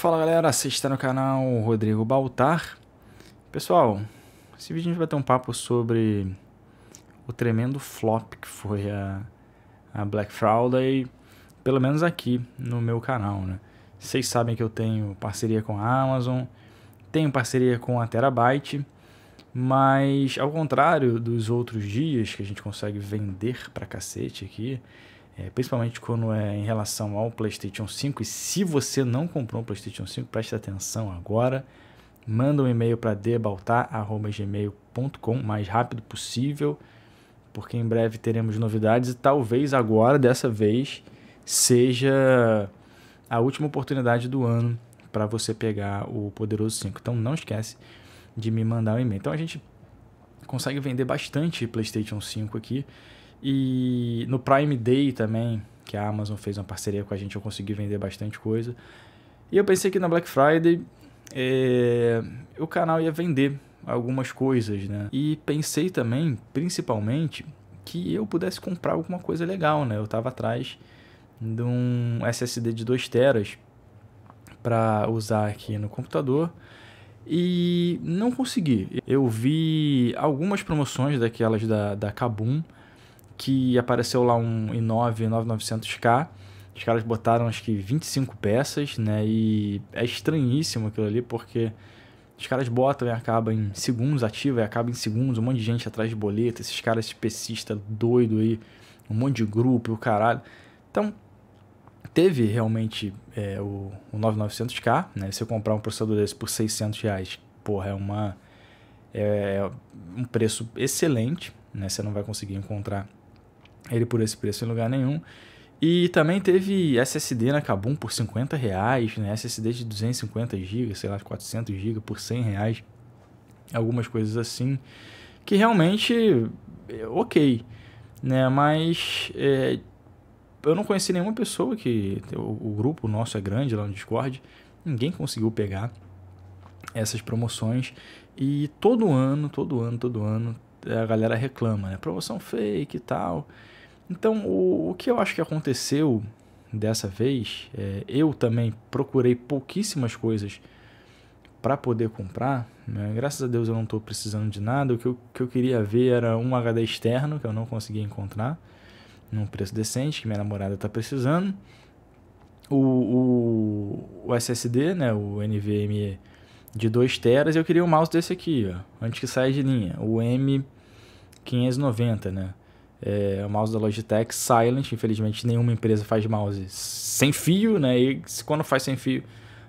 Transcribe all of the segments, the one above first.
Fala galera, se está no canal Rodrigo Baltar. Pessoal, esse vídeo a gente vai ter um papo sobre o tremendo flop que foi a, a Black Friday, pelo menos aqui no meu canal, né? Vocês sabem que eu tenho parceria com a Amazon, tenho parceria com a Terabyte, mas ao contrário dos outros dias que a gente consegue vender pra cacete aqui, é, principalmente quando é em relação ao PlayStation 5. E se você não comprou um PlayStation 5, preste atenção agora. Manda um e-mail para debaltar@gmail.com o mais rápido possível, porque em breve teremos novidades e talvez agora dessa vez seja a última oportunidade do ano para você pegar o Poderoso 5. Então não esquece de me mandar um e-mail. Então a gente consegue vender bastante PlayStation 5 aqui. E no Prime Day também, que a Amazon fez uma parceria com a gente, eu consegui vender bastante coisa. E eu pensei que na Black Friday é, o canal ia vender algumas coisas, né? E pensei também, principalmente, que eu pudesse comprar alguma coisa legal, né? Eu estava atrás de um SSD de 2 teras para usar aqui no computador e não consegui. Eu vi algumas promoções daquelas da, da Kabum, que apareceu lá um i9 9900K. Os caras botaram acho que 25 peças, né? E é estranhíssimo aquilo ali, porque os caras botam e acaba em segundos, ativa e acaba em segundos, um monte de gente atrás de boleta, esses caras especistas doido aí, um monte de grupo e o caralho. Então, teve realmente é, o, o 9900K, né? Se eu comprar um processador desse por 600 reais, porra, é uma... É, é um preço excelente, né? Você não vai conseguir encontrar ele por esse preço em lugar nenhum. E também teve SSD na Kabum por 50 reais, né? SSD de 250 GB, sei lá, 400 GB por 100 reais. Algumas coisas assim. Que realmente, é, ok, né? Mas é, eu não conheci nenhuma pessoa que... O, o grupo nosso é grande lá no Discord. Ninguém conseguiu pegar essas promoções. E todo ano, todo ano, todo ano, a galera reclama, né? Promoção fake e tal. Então, o, o que eu acho que aconteceu dessa vez, é, eu também procurei pouquíssimas coisas para poder comprar. Né? Graças a Deus eu não estou precisando de nada. O que eu, que eu queria ver era um HD externo que eu não consegui encontrar num preço decente que minha namorada está precisando. O, o, o, SSD, né, o NVMe de 2 teras, eu queria um mouse desse aqui, ó, antes que saia de linha, o M590, né? É, o mouse da Logitech Silent, infelizmente nenhuma empresa faz mouse sem fio, né? E quando faz sem fio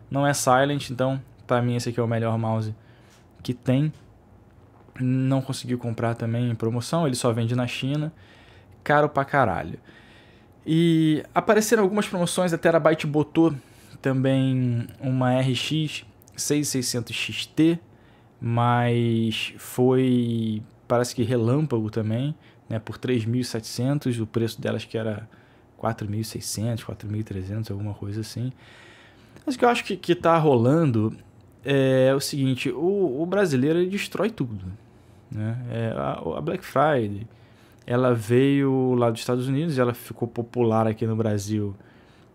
não é Silent, então para mim esse aqui é o melhor mouse que tem. Não consegui comprar também em promoção, ele só vende na China. Caro pra caralho. E apareceram algumas promoções, a Terabyte botou também uma RX 6600 XT, mas foi parece que relâmpago também né, por 3.700, o preço delas que era 4.600, 4.300, alguma coisa assim. Mas o que eu acho que, que tá rolando é o seguinte, o, o brasileiro destrói tudo. Né? É, a, a Black Friday, ela veio lá dos Estados Unidos, ela ficou popular aqui no Brasil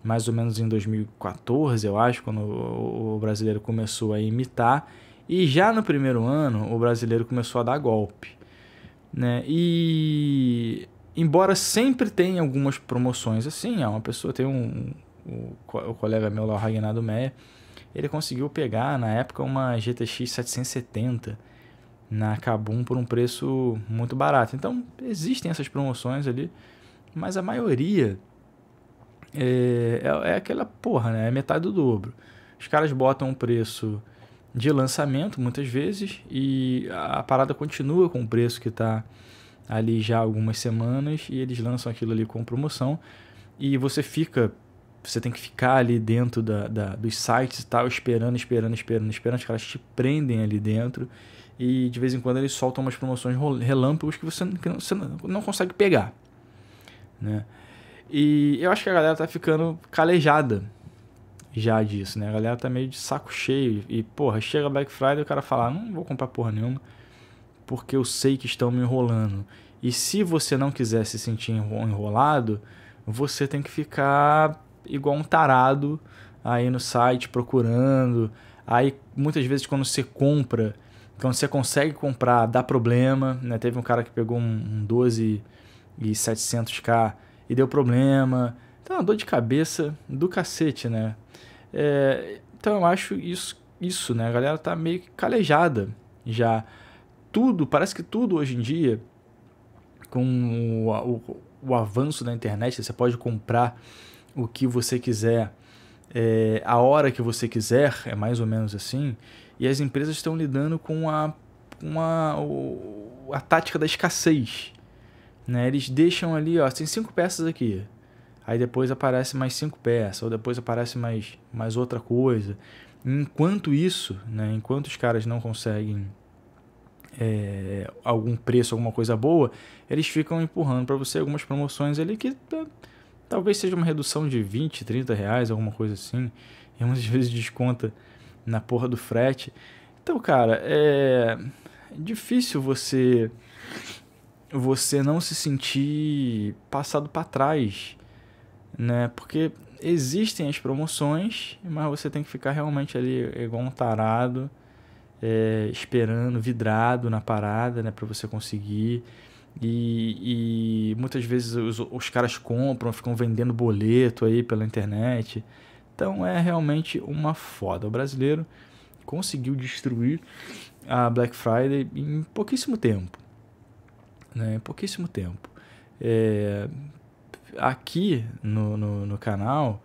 mais ou menos em 2014, eu acho, quando o brasileiro começou a imitar. E já no primeiro ano, o brasileiro começou a dar golpe. Né? E embora sempre tenha algumas promoções assim, uma pessoa tem um, um o colega meu lá, o Ragnado Meia, ele conseguiu pegar na época uma GTX 770 na Kabum por um preço muito barato. Então existem essas promoções ali, mas a maioria é, é, é aquela porra, né? É metade do dobro. Os caras botam um preço de lançamento muitas vezes e a parada continua com o preço que está ali já há algumas semanas e eles lançam aquilo ali com promoção e você fica você tem que ficar ali dentro da, da dos sites e tal, esperando, esperando, esperando, esperando. Os caras te prendem ali dentro e de vez em quando eles soltam umas promoções relâmpagos que você, que não, você não consegue pegar. Né? E eu acho que a galera tá ficando calejada já disso, né? A galera tá meio de saco cheio e, porra, chega Black Friday e o cara fala, ah, não vou comprar porra nenhuma porque eu sei que estão me enrolando. E se você não quiser se sentir enrolado, você tem que ficar igual um tarado aí no site procurando. Aí muitas vezes quando você compra, quando você consegue comprar, dá problema, né? Teve um cara que pegou um, um 12 e 700k e deu problema. É uma dor de cabeça do cacete, né? É, então eu acho isso, isso, né? A galera tá meio que calejada já. Tudo, parece que tudo hoje em dia, com o, o, o avanço da internet, você pode comprar o que você quiser, é, a hora que você quiser, é mais ou menos assim. E as empresas estão lidando com a, uma, a tática da escassez. Né? Eles deixam ali, ó, tem cinco peças aqui aí depois aparece mais cinco peças, ou depois aparece mais, mais outra coisa. Enquanto isso, né, enquanto os caras não conseguem é, algum preço, alguma coisa boa, eles ficam empurrando para você algumas promoções ali que tá, talvez seja uma redução de 20, 30 reais, alguma coisa assim. E muitas vezes desconta na porra do frete. Então, cara, é difícil você você não se sentir passado para trás né? Porque existem as promoções, mas você tem que ficar realmente ali igual um tarado, é, esperando, vidrado na parada, né? Para você conseguir. E, e, muitas vezes os, os caras compram, ficam vendendo boleto aí pela internet. Então é realmente uma foda. O brasileiro conseguiu destruir a Black Friday em pouquíssimo tempo. Né? Em pouquíssimo tempo. É, aqui no, no, no canal,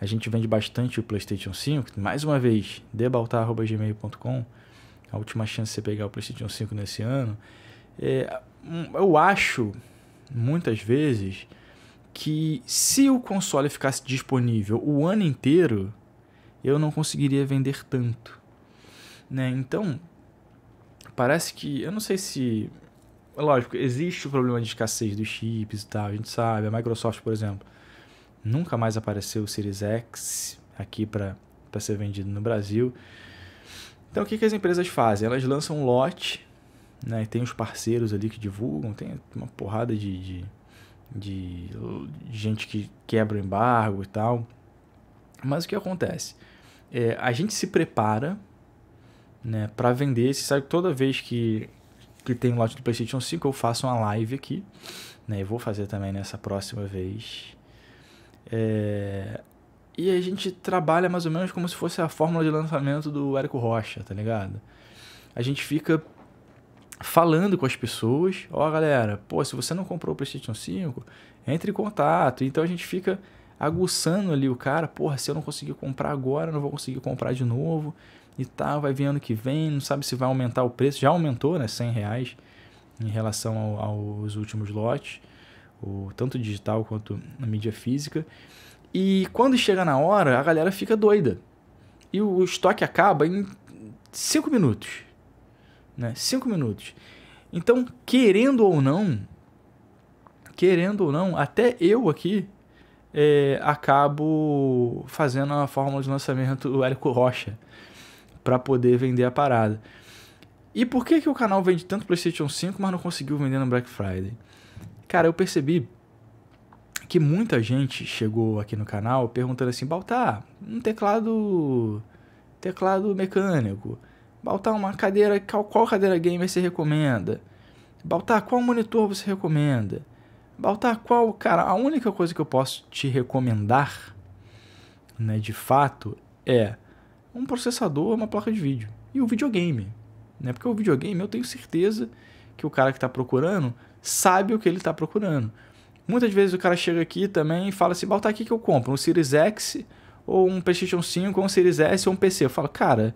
a gente vende bastante o PlayStation 5. Mais uma vez, debaltar.gmail.com. A última chance de você pegar o PlayStation 5 nesse ano. É, hum, eu acho, muitas vezes, que se o console ficasse disponível o ano inteiro, eu não conseguiria vender tanto. Né? Então, parece que. Eu não sei se é lógico, existe o problema de escassez dos chips e tal, a gente sabe. A Microsoft, por exemplo, nunca mais apareceu o Series X aqui para ser vendido no Brasil. Então, o que, que as empresas fazem? Elas lançam um lote, né? tem os parceiros ali que divulgam, tem uma porrada de, de, de gente que quebra o embargo e tal. Mas o que acontece? É, a gente se prepara né, para vender. Você sabe que toda vez que que tem um lote do PlayStation 5, eu faço uma live aqui, né? Eu vou fazer também nessa próxima vez. É... E a gente trabalha mais ou menos como se fosse a fórmula de lançamento do Érico Rocha, tá ligado? A gente fica falando com as pessoas, ó oh, galera, pô, se você não comprou o PlayStation 5, entre em contato. Então a gente fica aguçando ali o cara, porra, se eu não conseguir comprar agora, não vou conseguir comprar de novo e tal, vai vir ano que vem, não sabe se vai aumentar o preço, já aumentou, né, 100 reais em relação ao, aos últimos lotes, o, tanto digital quanto na mídia física. E quando chega na hora, a galera fica doida. E o, o estoque acaba em 5 minutos. 5 né? Cinco minutos. Então, querendo ou não, querendo ou não, até eu aqui é, acabo fazendo a fórmula de lançamento do Érico Rocha para poder vender a parada. E por que, que o canal vende tanto PlayStation 5, mas não conseguiu vender no Black Friday? Cara, eu percebi que muita gente chegou aqui no canal perguntando assim: Baltar, um teclado. teclado mecânico. Baltar, uma cadeira. Qual, qual cadeira gamer você recomenda? Baltar, qual monitor você recomenda? Baltar, qual. Cara, a única coisa que eu posso te recomendar, né, de fato, é um processador, uma placa de vídeo e o videogame. Né? Porque o videogame eu tenho certeza que o cara que está procurando sabe o que ele está procurando. Muitas vezes o cara chega aqui também e fala assim: bota tá aqui que eu compro um Series X ou um PlayStation 5 ou um Series S ou um PC. Eu falo, cara,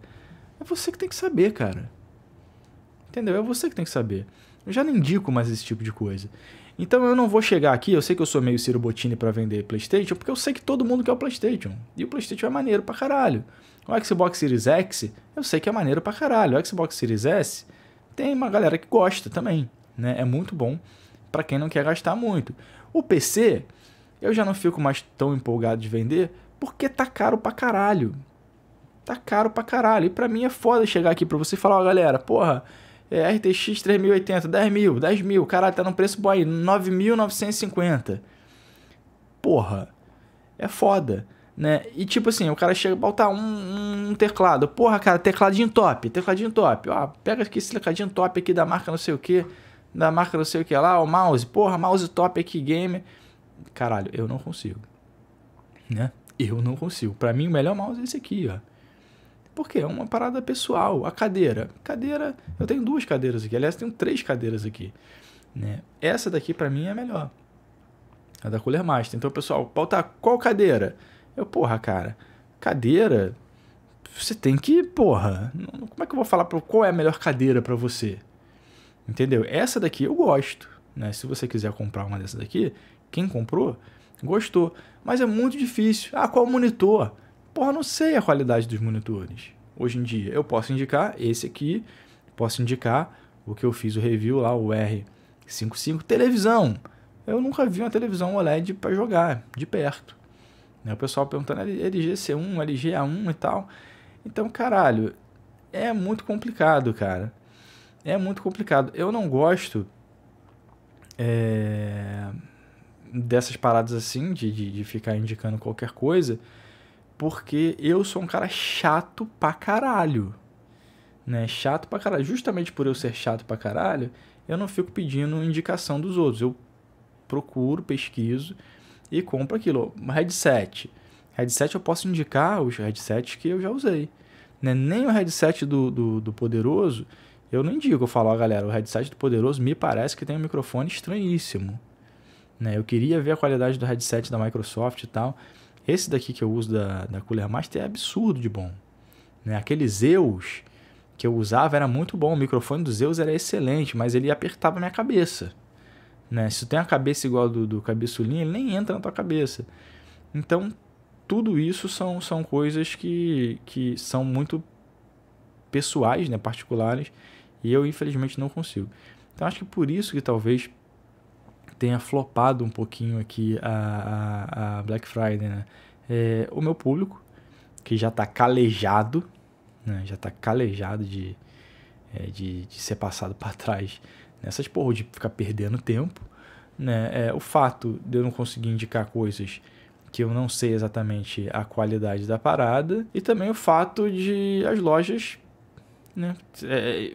é você que tem que saber, cara. Entendeu? É você que tem que saber. Eu já não indico mais esse tipo de coisa. Então eu não vou chegar aqui, eu sei que eu sou meio Ciro Bottini para vender PlayStation, porque eu sei que todo mundo quer o PlayStation. E o PlayStation é maneiro pra caralho. O Xbox Series X, eu sei que é maneiro pra caralho. O Xbox Series S tem uma galera que gosta também, né? É muito bom para quem não quer gastar muito. O PC, eu já não fico mais tão empolgado de vender porque tá caro pra caralho. Tá caro pra caralho. E pra mim é foda chegar aqui pra você e falar, ó, oh, galera, porra, é RTX 3080, 10 mil, 10 mil, caralho, tá num preço bom aí, 9.950. Porra, é foda né? E tipo assim, o cara chega a botar um, um, teclado. Porra, cara, tecladinho top, tecladinho top. Ó, pega aqui esse tecladinho top aqui da marca não sei o que, da marca não sei o que lá, o mouse. Porra, mouse top aqui, game. Caralho, eu não consigo. Né? Eu não consigo. Para mim, o melhor mouse é esse aqui, ó. Porque é uma parada pessoal. A cadeira. Cadeira, eu tenho duas cadeiras aqui. Aliás, tenho três cadeiras aqui. Né? Essa daqui, para mim, é a melhor. A da Cooler Master. Então, pessoal, pautar qual cadeira? Eu, porra, cara, cadeira, você tem que, porra, como é que eu vou falar pra, qual é a melhor cadeira para você? Entendeu? Essa daqui eu gosto, né? Se você quiser comprar uma dessa daqui, quem comprou, gostou. Mas é muito difícil. Ah, qual monitor? Porra, não sei a qualidade dos monitores. Hoje em dia, eu posso indicar esse aqui, posso indicar o que eu fiz o review lá, o R55. Televisão. Eu nunca vi uma televisão OLED para jogar de perto. Né? O pessoal perguntando LGC1, LGA1 e tal. Então, caralho, é muito complicado, cara. É muito complicado. Eu não gosto é, dessas paradas assim, de, de, de ficar indicando qualquer coisa, porque eu sou um cara chato pra caralho. Né? Chato pra caralho. Justamente por eu ser chato pra caralho, eu não fico pedindo indicação dos outros. Eu procuro, pesquiso e compro aquilo. Headset. Headset eu posso indicar os headsets que eu já usei. Né? Nem o headset do, do, do Poderoso, eu não indico. Eu falo, ó, galera, o headset do Poderoso me parece que tem um microfone estranhíssimo. Né? Eu queria ver a qualidade do headset da Microsoft e tal. Esse daqui que eu uso da, da Cooler Master é absurdo de bom. Né? Aquele Zeus que eu usava era muito bom. O microfone do Zeus era excelente, mas ele apertava minha cabeça. Né? Se tu tem a cabeça igual do, do cabeçulinha, ele nem entra na tua cabeça. Então, tudo isso são, são coisas que, que são muito pessoais, né? particulares, e eu infelizmente não consigo. Então, acho que por isso que talvez tenha flopado um pouquinho aqui a, a, a Black Friday, né? É, o meu público, que já está calejado, né? já está calejado de, é, de, de ser passado para trás nessas porra de ficar perdendo tempo. Né? É, o fato de eu não conseguir indicar coisas que eu não sei exatamente a qualidade da parada e também o fato de as lojas né, é,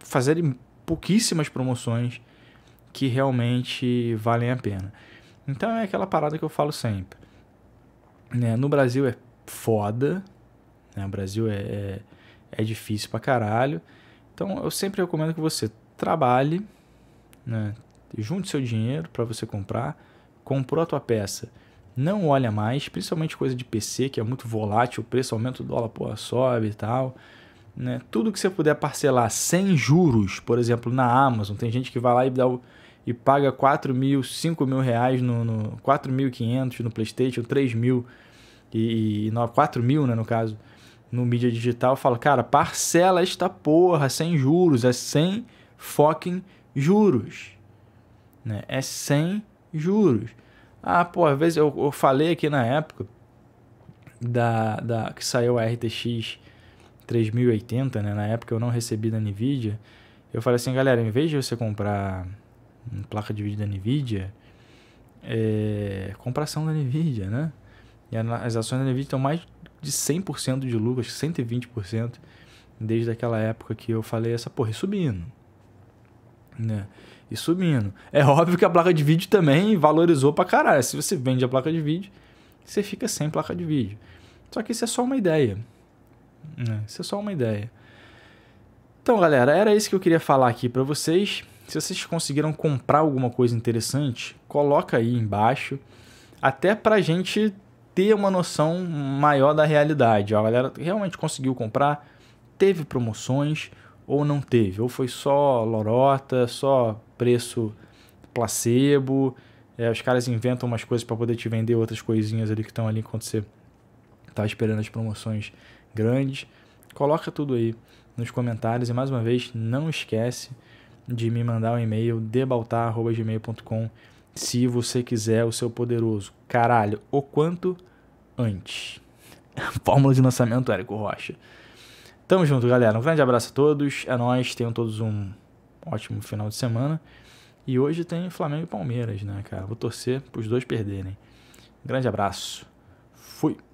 fazerem pouquíssimas promoções que realmente valem a pena. Então é aquela parada que eu falo sempre. Né? No Brasil é foda, né? o Brasil é, é, é difícil pra caralho. Então eu sempre recomendo que você trabalhe, né? junte seu dinheiro para você comprar, comprou a tua peça, não olha mais, principalmente coisa de PC que é muito volátil, o preço aumenta, o dólar pô, sobe e tal. Né? Tudo que você puder parcelar sem juros, por exemplo, na Amazon, tem gente que vai lá e, dá o, e paga 4 mil, 5 mil reais no, no 4.500 no Playstation, 3 mil e, e no, 4 mil né, no caso, no mídia digital, fala, cara, parcela esta porra sem juros, é sem fucking juros. Né? É sem juros. Ah, pô, às vezes eu, eu falei aqui na época da, da que saiu a RTX 3080, né? Na época eu não recebi da Nvidia. Eu falei assim, galera, em vez de você comprar placa de vídeo da Nvidia, é, compração da Nvidia, né? E as ações da Nvidia estão mais de 100% de lucro, acho que 120%, desde aquela época que eu falei essa porra, subindo. Né? E subindo. É óbvio que a placa de vídeo também valorizou pra caralho. Se você vende a placa de vídeo, você fica sem placa de vídeo. Só que isso é só uma ideia. Né? Isso é só uma ideia. Então, galera, era isso que eu queria falar aqui para vocês. Se vocês conseguiram comprar alguma coisa interessante, coloca aí embaixo. Até pra gente ter uma noção maior da realidade. A galera realmente conseguiu comprar, teve promoções ou não teve, ou foi só lorota, só preço placebo. É, os caras inventam umas coisas para poder te vender outras coisinhas ali que estão ali enquanto você tá esperando as promoções grandes. Coloca tudo aí nos comentários e mais uma vez não esquece de me mandar um e-mail debaltar@gmail.com se você quiser o seu poderoso caralho o quanto antes. Fórmula de lançamento Érico Rocha. Tamo junto, galera. Um grande abraço a todos. É nóis. Tenham todos um ótimo final de semana. E hoje tem Flamengo e Palmeiras, né, cara? Vou torcer pros dois perderem. grande abraço. Fui.